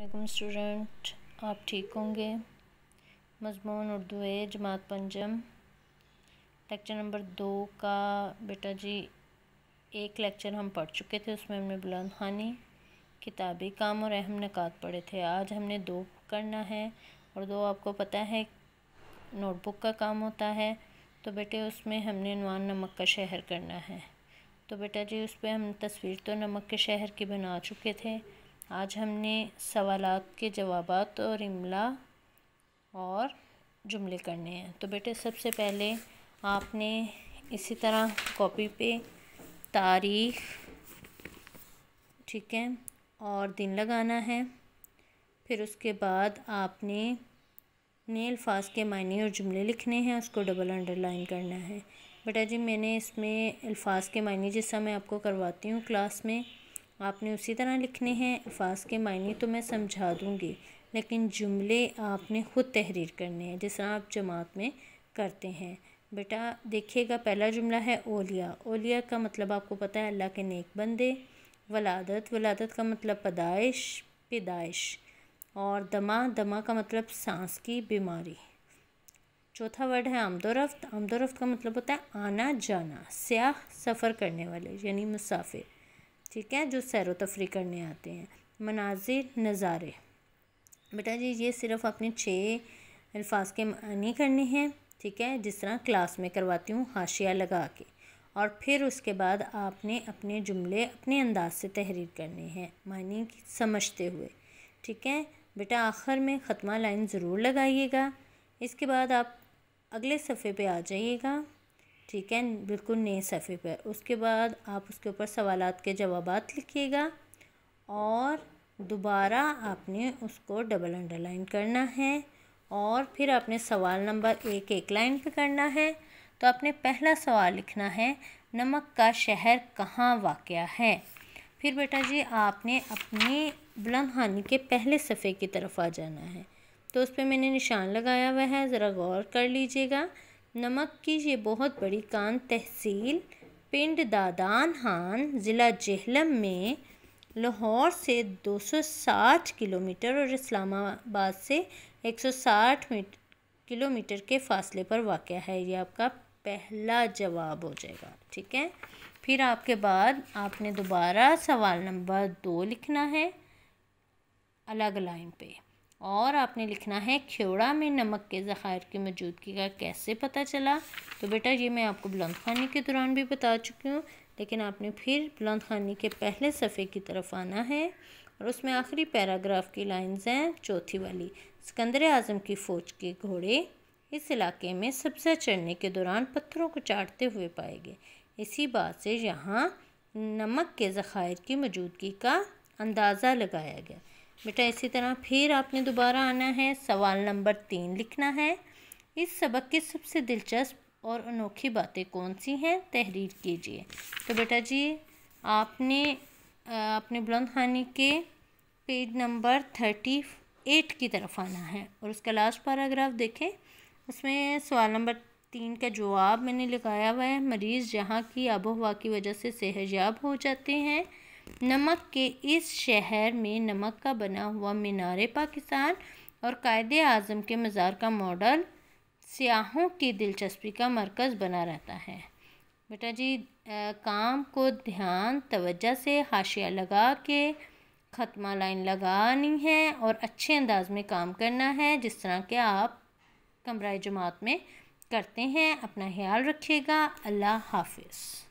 अलकुम student आप ठीक होंगे मजमून उर्दू है जमात पंजम लेक्चर नंबर दो का बेटा जी एक लेक्चर हम पढ़ चुके थे उसमें हमने बुलंद खानी किताबी काम और अहम नकात पढ़े थे आज हमने दो करना है और दो आपको पता है नोटबुक का काम होता है तो बेटे उसमें हमने नवान नमक का शहर करना है तो बेटा जी उस पर हम तस्वीर तो नमक के शहर की बना चुके थे आज हमने सवाल के जवाब और इमला और जुमले करने हैं तो बेटे सबसे पहले आपने इसी तरह कॉपी पे तारीख ठीक है और दिन लगाना है फिर उसके बाद आपने नए अल्फाज के मायने और जुमले लिखने हैं उसको डबल अंडरलाइन करना है बेटा जी मैंने इसमें अल्फाज के मायने जैसा मैं आपको करवाती हूँ क्लास में आपने उसी तरह लिखने हैं अल्फाज के मायने तो मैं समझा दूँगी लेकिन जुमले आपने ख़ुद तहरीर करने हैं जिस तरह आप जमात में करते हैं बेटा देखिएगा पहला जुमला है ओलिया ओलिया का मतलब आपको पता है अल्लाह के नेक बंदे वलादत वलादत का मतलब पैदाइश पैदाइश और दमा दमा का मतलब सांस की बीमारी चौथा वर्ड है आमदोरफ्त आमदोरफ्त का मतलब होता है आना जाना स्याह सफ़र करने वाले यानी मुसाफिर ठीक है जो सैर तफरी करने आते हैं मनाजिर नज़ारे बेटा जी ये सिर्फ अपने छः अल्फाज के मानी करने हैं ठीक है जिस तरह क्लास में करवाती हूँ हाशिया लगा के और फिर उसके बाद आपने अपने जुमले अपने अंदाज से तहरीर करने हैं मानी की समझते हुए ठीक है बेटा आखिर में ख़त्मा लाइन ज़रूर लगाइएगा इसके बाद आप अगले सफ़े पे आ जाइएगा ठीक है बिल्कुल नए सफ़े पर उसके बाद आप उसके ऊपर सवाल के जवाब लिखिएगा और दोबारा आपने उसको डबल अंडरलाइन करना है और फिर आपने सवाल नंबर एक एक लाइन पे करना है तो आपने पहला सवाल लिखना है नमक का शहर कहाँ वाक़ है फिर बेटा जी आपने अपने बुलंद हानि के पहले सफ़े की तरफ आ जाना है तो उस पर मैंने निशान लगाया हुआ है ज़रा गौर कर लीजिएगा नमक की ये बहुत बड़ी कान तहसील पिंड दादान हान ज़िला जहलम में लाहौर से 260 किलोमीटर और इस्लामाबाद से 160 मीटर किलोमीटर के फासले पर वाक़ है ये आपका पहला जवाब हो जाएगा ठीक है फिर आपके बाद आपने दोबारा सवाल नंबर दो लिखना है अलग लाइन पे और आपने लिखना है खेवड़ा में नमक के ज़ख़ायर की मौजूदगी का कैसे पता चला तो बेटा ये मैं आपको बुलंद खानी के दौरान भी बता चुकी हूँ लेकिन आपने फिर बुलंद खानी के पहले सफ़े की तरफ आना है और उसमें आखिरी पैराग्राफ की लाइंस हैं चौथी वाली सिकंदर आज़म की फ़ौज के घोड़े इस इलाके में सब्ज़ा चढ़ने के दौरान पत्थरों को चाटते हुए पाए गए इसी बात से यहाँ नमक के ज़ख़ायर की मौजूदगी का अंदाज़ा लगाया गया बेटा इसी तरह फिर आपने दोबारा आना है सवाल नंबर तीन लिखना है इस सबक की सबसे दिलचस्प और अनोखी बातें कौन सी हैं तहरीर कीजिए तो बेटा जी आपने अपने बुलंद खानी के पेज नंबर थर्टी एट की तरफ आना है और उसका लास्ट पैराग्राफ देखें उसमें सवाल नंबर तीन का जवाब मैंने लगाया हुआ है मरीज़ जहाँ की आबो हवा की वजह से सेहजयाब हो जाते हैं नमक के इस शहर में नमक का बना हुआ मीनार पाकिस्तान और कायद आज़म के मज़ार का मॉडल सियाहों की दिलचस्पी का मरकज़ बना रहता है बेटा जी आ, काम को ध्यान तवज्जा से हाशिया लगा के ख़त्मा लाइन लगानी है और अच्छे अंदाज में काम करना है जिस तरह के आप कमरा जमात में करते हैं अपना ख्याल रखिएगा अल्लाह हाफिज़